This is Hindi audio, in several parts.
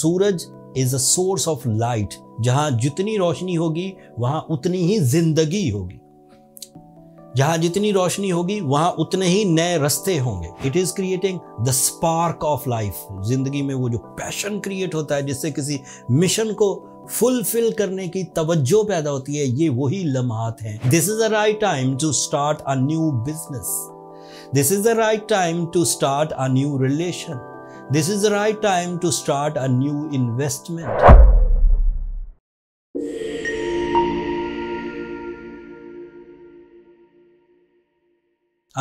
Suraj is a source of light जहां जितनी रोशनी होगी वहां उतनी ही जिंदगी होगी जहां जितनी रोशनी होगी वहां उतने ही नए रस्ते होंगे it is creating the spark of life जिंदगी में वो जो पैशन क्रिएट होता है जिससे किसी मिशन को फुलफिल करने की तवज्जो पैदा होती है ये वही लम्हात हैं this is the right time to start a new business this is the right time to start a new relation this is the right time to start a new investment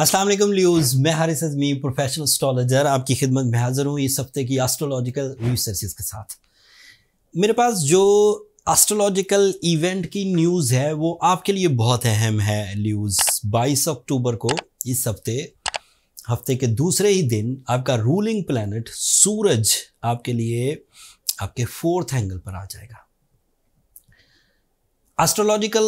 असलम लियोज मैं हारिस अजमी प्रोफेशनल स्टॉलजर आपकी खिदमत में हाज़िर हूँ इस हफ्ते की एस्ट्रोलॉजिकल रिसर्च के साथ मेरे पास जो एस्ट्रोलॉजिकल इवेंट की न्यूज़ है वो आपके लिए बहुत अहम है ल्यूज 22 अक्टूबर को इस हफ्ते हफ्ते के दूसरे ही दिन आपका रूलिंग प्लैनेट सूरज आपके लिए आपके फोर्थ एंगल पर आ जाएगा एस्ट्रोलॉजिकल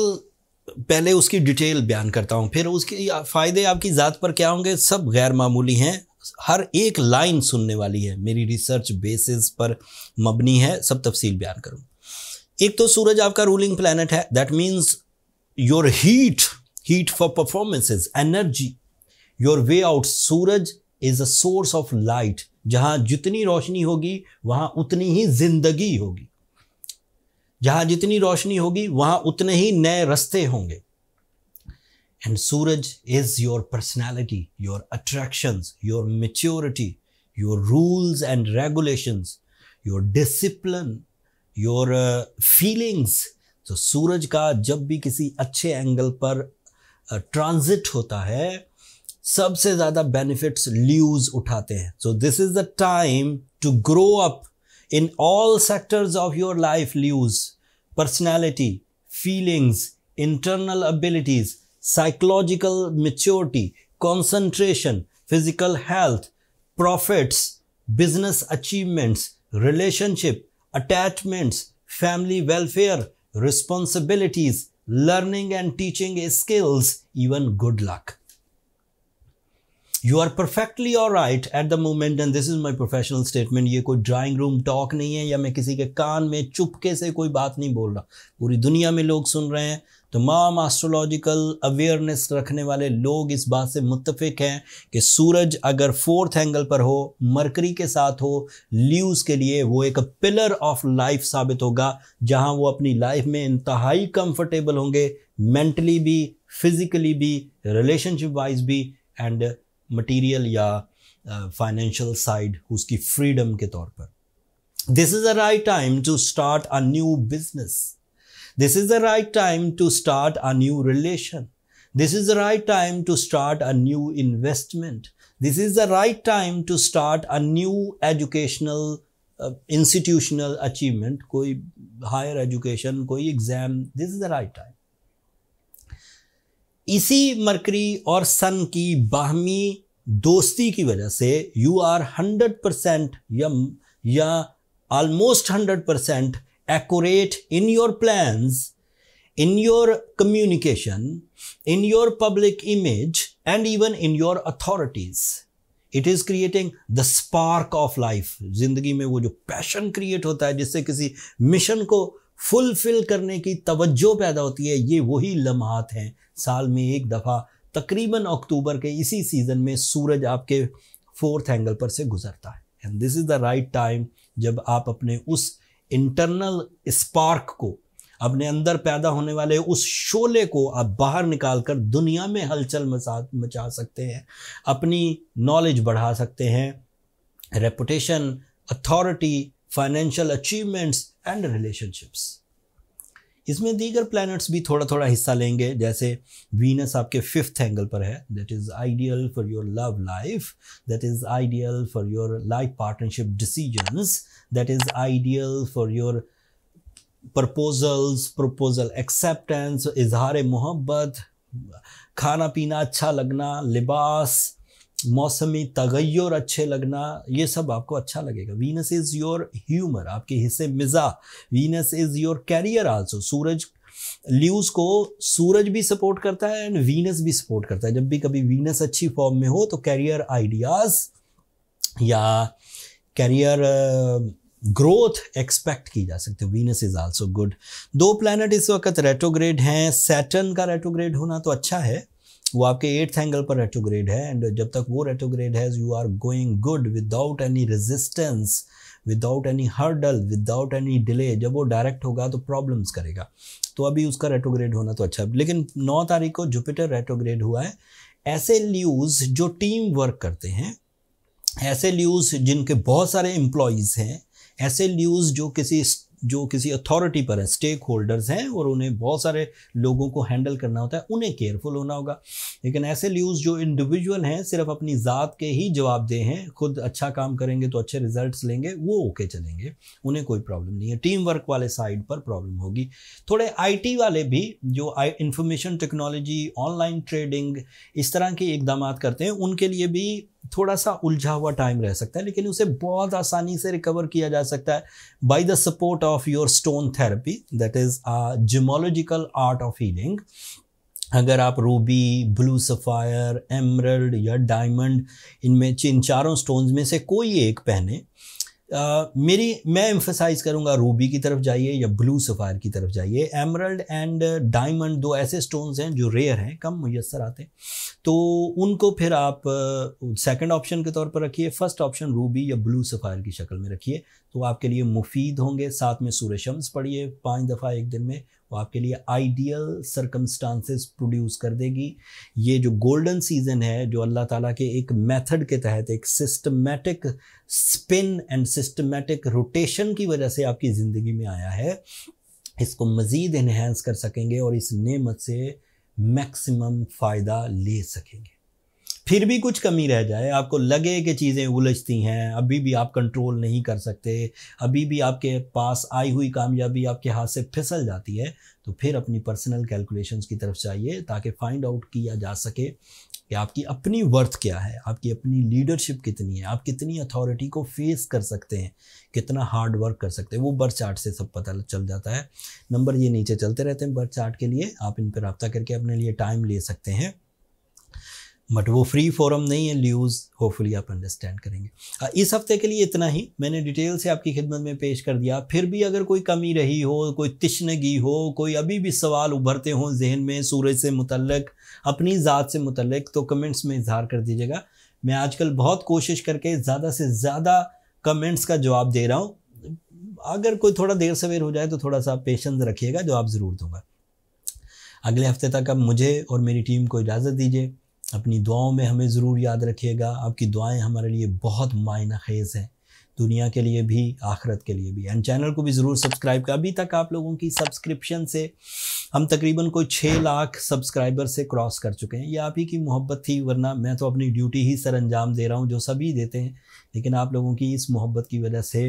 पहले उसकी डिटेल बयान करता हूँ फिर उसके फ़ायदे आपकी ज़ात पर क्या होंगे सब गैर मामूली हैं हर एक लाइन सुनने वाली है मेरी रिसर्च बेसिस पर मबनी है सब तफसील बयान करूँ एक तो सूरज आपका रूलिंग प्लानट है that means your heat heat for performances energy your way out suraj is a source of light जहां जितनी रोशनी होगी वहां उतनी ही जिंदगी होगी जहां जितनी रोशनी होगी वहां उतने ही नए रास्ते होंगे and suraj is your personality your attraction your maturity your rules and regulation your discipline your feelings तो सूरज का जब भी किसी अच्छे एंगल पर ट्रांजिट uh, होता है सबसे ज्यादा बेनिफिट्स ल्यूज उठाते हैं so this is the time to grow up in all sectors of your life Leo's personality feelings internal abilities psychological maturity concentration physical health profits business achievements relationship attachments family welfare responsibilities learning and teaching skills even good luck you are perfectly और right at the moment and this is my professional statement ये कोई ड्राइंग रूम टॉक नहीं है या मैं किसी के कान में चुपके से कोई बात नहीं बोल रहा पूरी दुनिया में लोग सुन रहे हैं तो माम एस्ट्रोलॉजिकल अवेयरनेस रखने वाले लोग इस बात से मुतफिक हैं कि सूरज अगर फोर्थ एंगल पर हो मरकरी के साथ हो ल्यूज के लिए वो एक पिलर ऑफ लाइफ साबित होगा जहां वो अपनी लाइफ में इंतहाई कंफर्टेबल होंगे मेंटली भी फिज़िकली भी रिलेशनशिप वाइज भी एंड मटीरियल या फाइनेंशियल uh, साइड उसकी फ्रीडम के तौर पर this is the right time to start a new business this is the right time to start a new relation this is the right time to start a new investment this is the right time to start a new educational institutional achievement कोई हायर एजुकेशन कोई exam this is the right time इसी मरकरी और सन की बाहमी दोस्ती की वजह से यू आर हंड्रेड परसेंट या या almost hundred percent accurate in your plans in your communication in your public image and even in your authorities it is creating the spark of life जिंदगी में वो जो पैशन क्रिएट होता है जिससे किसी मिशन को फुलफिल करने की तवज्जो पैदा होती है ये वही लम्हात हैं साल में एक दफ़ा तकरीबन अक्टूबर के इसी सीज़न में सूरज आपके फोर्थ एंगल पर से गुजरता है and this is the right time जब आप अपने उस इंटरनल स्पार्क को अपने अंदर पैदा होने वाले उस शोले को आप बाहर निकाल कर दुनिया में हलचल मचा मचा सकते हैं अपनी नॉलेज बढ़ा सकते हैं reputation authority financial achievements and relationships इसमें दीगर प्लैनेट्स भी थोड़ा थोड़ा हिस्सा लेंगे जैसे वीनस आपके फिफ्थ एंगल पर है that is ideal for your love life that is ideal for your life partnership decisions that is ideal for your proposals proposal acceptance इजहार मोहब्बत खाना पीना अच्छा लगना लिबास मौसमी तगैर अच्छे लगना ये सब आपको अच्छा लगेगा वीनस इज़ योर ह्यूमर आपके हिस्से मिज़ा Venus is your career also सूरज ल्यूज को सूरज भी सपोर्ट करता है एंड वीनस भी सपोर्ट करता है जब भी कभी वीनस अच्छी फॉर्म में हो तो कैरियर आइडियाज़ या कैरियर ग्रोथ एक्सपेक्ट की जा सकती है वीनस इज आल्सो गुड दो प्लैनेट इस वक्त रेटोग्रेड हैं सैटर्न का रेटोग्रेड होना तो अच्छा है वो आपके एट्थ एंगल पर रेट्रोग्रेड है एंड जब तक वो रेट्रोग्रेड है you are going good without any resistance without any hurdle without any delay जब वो डायरेक्ट होगा तो प्रॉब्लम्स करेगा तो अभी उसका रेट्रोग्रेड होना तो अच्छा है लेकिन नौ तारीख को जुपिटर रेट्रोग्रेड हुआ है ऐसे ल्यूज जो टीम वर्क करते हैं ऐसे ल्यूज जिनके बहुत सारे एम्प्लॉयज़ हैं ऐसे ल्यूज जो किसी जो किसी अथॉरिटी पर हैं स्टेक होल्डर्स हैं और उन्हें बहुत सारे लोगों को हैंडल करना होता है उन्हें केयरफुल होना होगा लेकिन ऐसे ल्यूज़ जो इंडिविजुअल हैं सिर्फ अपनी ज़ात के ही जवाबदेह हैं खुद अच्छा काम करेंगे तो अच्छे रिजल्ट लेंगे वो ओके चलेंगे उन्हें कोई प्रॉब्लम नहीं है टीम वर्क वाले साइड पर प्रॉब्लम होगी थोड़े आई वाले भी जो इंफॉर्मेशन टेक्नोलॉजी ऑनलाइन ट्रेडिंग इस तरह के इकदाम करते हैं उनके लिए भी थोड़ा सा उलझा हुआ टाइम रह सकता है लेकिन उसे बहुत आसानी से रिकवर किया जा सकता है by the support of your stone therapy that is gemological art of healing अगर आप रूबी ब्लू सफ़ायर एमरल्ड या डायमंड इनमें इन चारों स्टोन्स में से कोई एक पहने मेरी मैं एम्फोसाइज करूंगा रूबी की तरफ जाइए या ब्लू सफ़ायर की तरफ जाइए एमरल्ड एंड डायमंड दो ऐसे स्टोन्स हैं जो रेयर हैं कम मैसर आते हैं तो उनको फिर आप सेकंड ऑप्शन के तौर पर रखिए फर्स्ट ऑप्शन रूबी या ब्लू सफ़ायर की शक्ल में रखिए तो आपके लिए मुफीद होंगे साथ में सूर्य शम्स पढ़िए पाँच दफ़ा एक दिन में वो आपके लिए आइडियल सरकमस्टांसिस प्रोड्यूस कर देगी ये जो गोल्डन सीजन है जो अल्लाह ताला के एक मेथड के तहत एक systematic spin and systematic rotation की वजह से आपकी ज़िंदगी में आया है इसको मज़ीद इन्हेंस कर सकेंगे और इस नेमत से मैक्सिमम फ़ायदा ले सकेंगे फिर भी कुछ कमी रह जाए आपको लगे कि चीज़ें उलझती हैं अभी भी आप कंट्रोल नहीं कर सकते अभी भी आपके पास आई हुई कामयाबी आपके हाथ से फिसल जाती है तो फिर अपनी पर्सनल कैलकुलेशंस की तरफ चाहिए ताकि फाइंड आउट किया जा सके कि आपकी अपनी वर्थ क्या है आपकी अपनी लीडरशिप कितनी है आप कितनी अथॉरिटी को फेस कर सकते हैं कितना हार्ड वर्क कर सकते हैं वो बर्थ चार्ट से सब पता चल जाता है नंबर ये नीचे चलते रहते हैं बर्थ चार्ट के लिए आप इन पर रबता करके अपने लिए टाइम ले सकते हैं बट वो फ्री फोरम नहीं है ल्यूज़ होपफुली आप अंडरस्टैंड करेंगे हाँ, इस हफ्ते के लिए इतना ही मैंने डिटेल से आपकी खिदमत में पेश कर दिया फिर भी अगर कोई कमी रही हो कोई तिश्नगी हो कोई अभी भी सवाल उभरते हों जहन में सूरज से मुतलक अपनी ज़ात से मुतलक तो कमेंट्स में इजहार कर दीजिएगा मैं आजकल बहुत कोशिश करके ज़्यादा से ज़्यादा कमेंट्स का जवाब दे रहा हूँ अगर कोई थोड़ा देर सवेर हो जाए तो थोड़ा सा पेशेंस रखिएगा जवाब ज़रूर दूंगा अगले हफ्ते तक अब मुझे और मेरी टीम को इजाज़त दीजिए अपनी दुआओं में हमें ज़रूर याद रखिएगा आपकी दुआएं हमारे लिए बहुत मायन खेज़ हैं दुनिया के लिए भी आखरत के लिए भी एंड चैनल को भी ज़रूर सब्सक्राइब कर अभी तक आप लोगों की सब्सक्रिप्शन से हम तकरीबन कोई छः लाख सब्सक्राइबर से क्रॉस कर चुके हैं ये आप ही की मोहब्बत थी वरना मैं तो अपनी ड्यूटी ही सर अंजाम दे रहा हूँ जो सभी देते हैं लेकिन आप लोगों की इस मोहब्बत की वजह से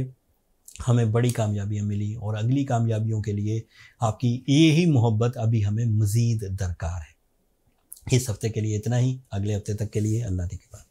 हमें बड़ी कामयाबियाँ मिली और अगली कामयाबियों के लिए आपकी यही मोहब्बत अभी हमें मज़ीद दरकार है इस हफ्ते के लिए इतना ही अगले हफ्ते तक के लिए अल्लाह के पास